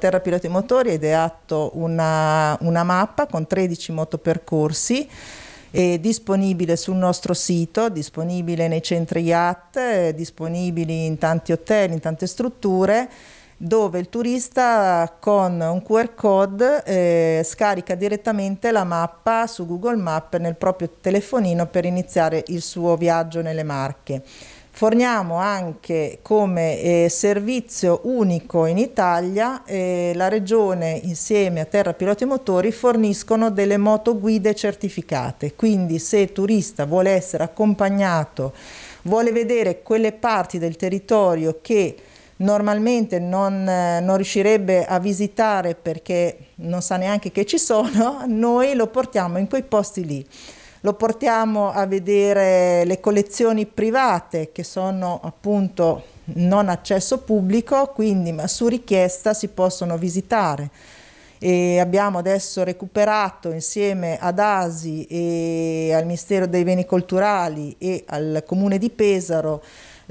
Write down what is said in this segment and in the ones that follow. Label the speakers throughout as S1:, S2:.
S1: Terra Piloti Motori ha ideato una, una mappa con 13 motopercorsi è eh, disponibile sul nostro sito, disponibile nei centri IAT, eh, disponibili in tanti hotel, in tante strutture dove il turista con un QR code eh, scarica direttamente la mappa su Google Maps nel proprio telefonino per iniziare il suo viaggio nelle Marche. Forniamo anche come eh, servizio unico in Italia, eh, la Regione insieme a Terra Piloti Motori forniscono delle motoguide certificate, quindi se il turista vuole essere accompagnato, vuole vedere quelle parti del territorio che normalmente non, eh, non, riuscirebbe a visitare perché non sa neanche che ci sono, noi lo portiamo in quei posti lì lo portiamo a vedere le collezioni private che sono appunto non accesso pubblico, quindi ma su richiesta si possono visitare e abbiamo adesso recuperato insieme ad ASI e al Ministero dei Beni Culturali e al Comune di Pesaro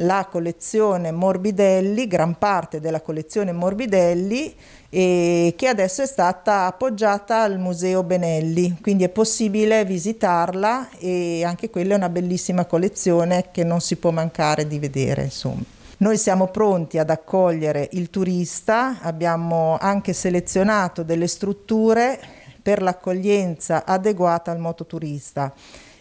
S1: la collezione Morbidelli, gran parte della collezione Morbidelli, che adesso è stata appoggiata al Museo Benelli, quindi è possibile visitarla e anche quella è una bellissima collezione che non si può mancare di vedere. Insomma. Noi siamo pronti ad accogliere il turista, abbiamo anche selezionato delle strutture per l'accoglienza adeguata al mototurista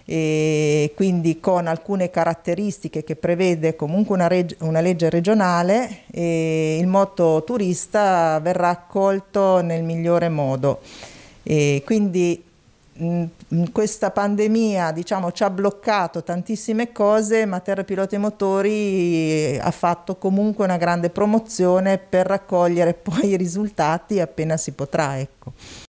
S1: e quindi con alcune caratteristiche che prevede comunque una, una legge regionale, il mototurista verrà accolto nel migliore modo. E quindi Mm, mm, questa pandemia diciamo, ci ha bloccato tantissime cose, ma Terra Piloti e Motori eh, ha fatto comunque una grande promozione per raccogliere poi i risultati appena si potrà. Ecco.